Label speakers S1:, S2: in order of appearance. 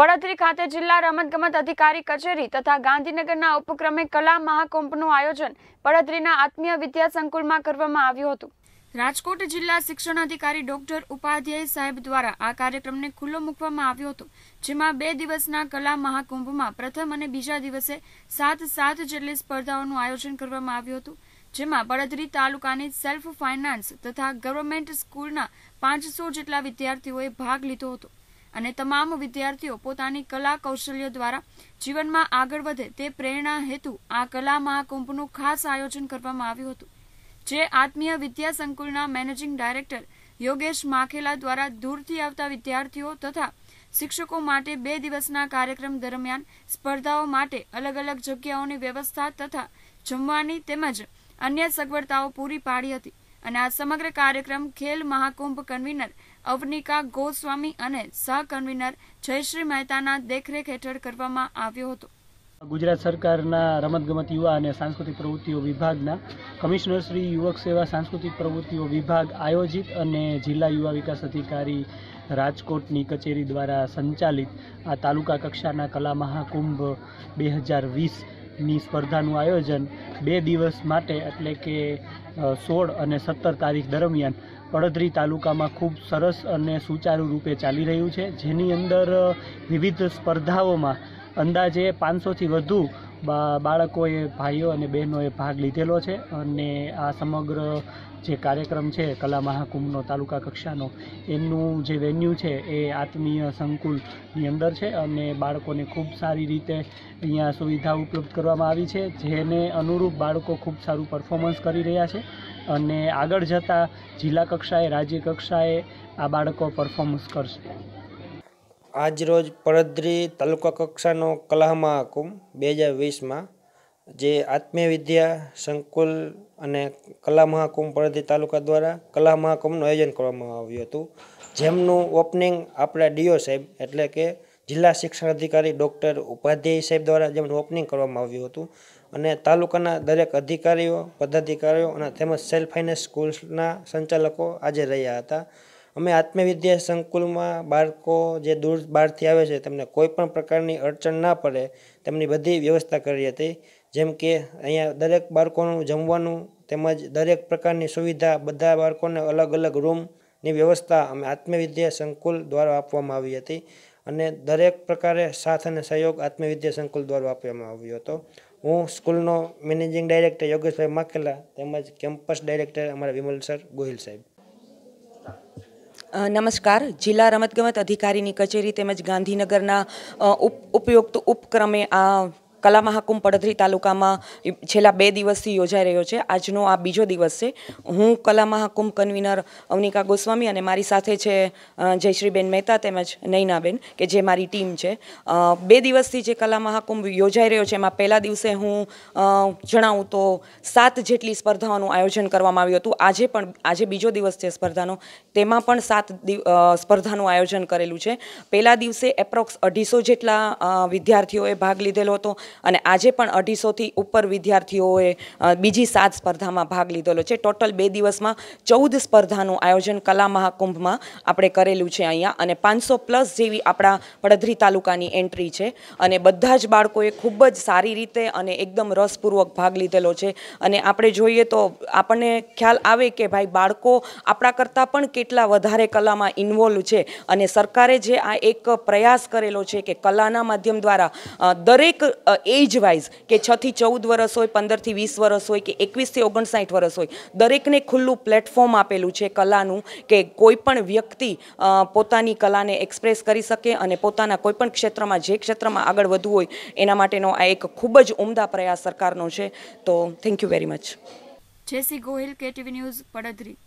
S1: પડતરી ખાતે જિલ્લા રમતગમત અધિકારી કચેરી તથા ગાંધીનગરના ઉપક્રમે કલા મહાકુંભનું આયોજન પડતરીના આત્મીય વિદ્યા સંકુલમાં કરવામાં આવ્યું હતું રાજકોટ જિલ્લા શિક્ષણ અધિકારી ડોક્ટર ઉપાધ્યાય સાહેબ દ્વારા આ કાર્યક્રમને ખુલ્લો મૂકવામાં આવ્યો હતો જેમાં બે દિવસના કલા મહાકુંભમાં પ્રથમ અને બીજા દિવસે સાત સાત જેટલી સ્પર્ધાઓનું આયોજન કરવામાં આવ્યું હતું જેમાં બળદરી તાલુકાની સેલ્ફ ફાઇનાન્સ તથા ગવર્મેન્ટ સ્કૂલના પાંચસો જેટલા વિદ્યાર્થીઓએ ભાગ લીધો હતો અને તમામ વિદ્યાર્થીઓ પોતાની કલા કૌશલ્ય દ્વારા જીવનમાં આગળ વધે તે પ્રેરણા હેતુ આ કલા મહાકુંભનું ખાસ આયોજન કરવામાં આવ્યું હતું જે આત્મીય વિદ્યા સંકુલના મેનેજિંગ ડાયરેક્ટર યોગેશ માખેલા દ્વારા દૂરથી આવતા વિદ્યાર્થીઓ તથા શિક્ષકો માટે બે દિવસના કાર્યક્રમ દરમિયાન સ્પર્ધાઓ માટે અલગ અલગ જગ્યાઓની વ્યવસ્થા તથા જમવાની તેમજ અન્ય સગવડતાઓ પૂરી પાડી હતી અને આ સમગ્ર કાર્યક્રમ ખેલ મહાકુંભ કન્વીનર અવનિકા ગોસ્વામી અને સહ કન્વીનર જયશ્રી મહેતાના દેખરેખ હેઠળ કરવામાં આવ્યો હતો
S2: ગુજરાત સરકારના રમતગમત યુવા અને સાંસ્કૃતિક પ્રવૃત્તિઓ વિભાગના કમિશનર શ્રી યુવક સેવા સાંસ્કૃતિક પ્રવૃત્તિઓ વિભાગ આયોજિત અને જિલ્લા યુવા વિકાસ અધિકારી રાજકોટની કચેરી દ્વારા સંચાલિત આ તાલુકા કક્ષાના કલા મહાકુંભ બે હજાર વીસ ની સ્પર્ધાનું આયોજન બે દિવસ માટે એટલે કે સોળ અને સત્તર તારીખ દરમિયાન પડદરી તાલુકામાં ખૂબ સરસ અને સુચારુ રૂપે ચાલી રહ્યું છે જેની અંદર વિવિધ સ્પર્ધાઓમાં અંદાજે પાંચસોથી વધુ બાળકોએ ભાઈઓ અને બહેનોએ ભાગ લીધેલો છે અને આ સમગ્ર જે કાર્યક્રમ છે કલા મહાકુંભનો તાલુકા કક્ષાનો એમનું જે વેન્યુ છે એ આત્મીય સંકુલની અંદર છે અને બાળકોને ખૂબ સારી રીતે અહીંયા સુવિધા ઉપલબ્ધ કરવામાં આવી છે જેને અનુરૂપ બાળકો ખૂબ સારું પરફોર્મન્સ કરી રહ્યા છે અને આગળ જતાં જિલ્લા કક્ષાએ રાજ્ય કક્ષાએ આ બાળકો પરફોર્મન્સ કરશે
S3: આજરોજ પડદ્રી તાલુકા કક્ષાનો કલા મહાકુંભ બે હજાર વીસમાં જે આત્મીય વિદ્યા સંકુલ અને કલા મહાકુંભ પડદ્રી તાલુકા દ્વારા કલા મહાકુંભનું આયોજન કરવામાં આવ્યું હતું જેમનું ઓપનિંગ આપણા ડીઓ સાહેબ એટલે કે જિલ્લા શિક્ષણ અધિકારી ડૉક્ટર ઉપાધ્યાય સાહેબ દ્વારા જેમનું ઓપનિંગ કરવામાં આવ્યું હતું અને તાલુકાના દરેક અધિકારીઓ પદાધિકારીઓ અને તેમજ સેલ્ફ ફાઇનાન્સ સ્કૂલ્સના સંચાલકો આજે રહ્યા હતા અમે આત્મવિદ્યા સંકુલમાં બાળકો જે દૂર બહારથી આવે છે તેમને કોઈ પણ પ્રકારની અડચણ ના પડે તેમની બધી વ્યવસ્થા કરી હતી જેમ કે અહીંયા દરેક બાળકોનું જમવાનું તેમજ દરેક પ્રકારની સુવિધા બધા બાળકોને અલગ અલગ રૂમની વ્યવસ્થા અમે આત્મવિદ્યા સંકુલ દ્વારા આપવામાં આવી હતી અને દરેક પ્રકારે સાથ અને સહયોગ આત્મવિદ્યા સંકુલ દ્વારા આપવામાં આવ્યો હતો હું સ્કૂલનો મેનેજિંગ ડાયરેક્ટર યોગેશભાઈ માકેલા તેમજ કેમ્પસ ડાયરેક્ટર અમારા વિમલ સર ગોહિલ સાહેબ
S4: નમસ્કાર જિલ્લા રમતગમત અધિકારીની કચેરી તેમજ ગાંધીનગરના ઉપયુક્ત ઉપક્રમે આ કલા મહાકુંભ પડધરી તાલુકામાં છેલ્લા બે દિવસથી યોજાઈ રહ્યો છે આજનો આ બીજો દિવસ છે હું કલા મહાકુંભ કન્વીનર અવનિકા ગોસ્વામી અને મારી સાથે છે જયશ્રીબેન મહેતા તેમજ નૈનાબેન કે જે મારી ટીમ છે બે દિવસથી જે કલા મહાકુંભ યોજાઈ રહ્યો છે એમાં પહેલા દિવસે હું જણાવું તો સાત જેટલી સ્પર્ધાઓનું આયોજન કરવામાં આવ્યું હતું આજે પણ આજે બીજો દિવસ છે સ્પર્ધાનો તેમાં પણ સાત સ્પર્ધાનું આયોજન કરેલું છે પહેલા દિવસે એપ્રોક્સ અઢીસો જેટલા વિદ્યાર્થીઓએ ભાગ લીધેલો હતો અને આજે પણ અઢીસોથી ઉપર વિદ્યાર્થીઓએ બીજી સાત સ્પર્ધામાં ભાગ લીધેલો છે ટોટલ બે દિવસમાં ચૌદ સ્પર્ધાનું આયોજન કલા મહાકુંભમાં આપણે કરેલું છે અહીંયા અને પાંચસો પ્લસ જેવી આપણા પડધરી તાલુકાની એન્ટ્રી છે અને બધા જ બાળકોએ ખૂબ જ સારી રીતે અને એકદમ રસપૂર્વક ભાગ લીધેલો છે અને આપણે જોઈએ તો આપણને ખ્યાલ આવે કે ભાઈ બાળકો આપણા કરતાં પણ કેટલા વધારે કલામાં ઇન્વોલ્વ છે અને સરકારે જે આ એક પ્રયાસ કરેલો છે કે કલાના માધ્યમ દ્વારા દરેક એજ વાઇઝ કે છથી ચૌદ વર્ષ હોય પંદરથી વીસ વર્ષ હોય કે એકવીસથી ઓગણસાઠ વર્ષ હોય દરેકને ખુલ્લું પ્લેટફોર્મ આપેલું છે કલાનું કે કોઈપણ વ્યક્તિ પોતાની કલાને એક્સપ્રેસ કરી શકે અને પોતાના કોઈપણ ક્ષેત્રમાં જે ક્ષેત્રમાં આગળ વધવું હોય એના માટેનો આ એક ખૂબ જ ઉમદા પ્રયાસ સરકારનો છે તો thank you very much
S1: JC Gohil TV news પડદરી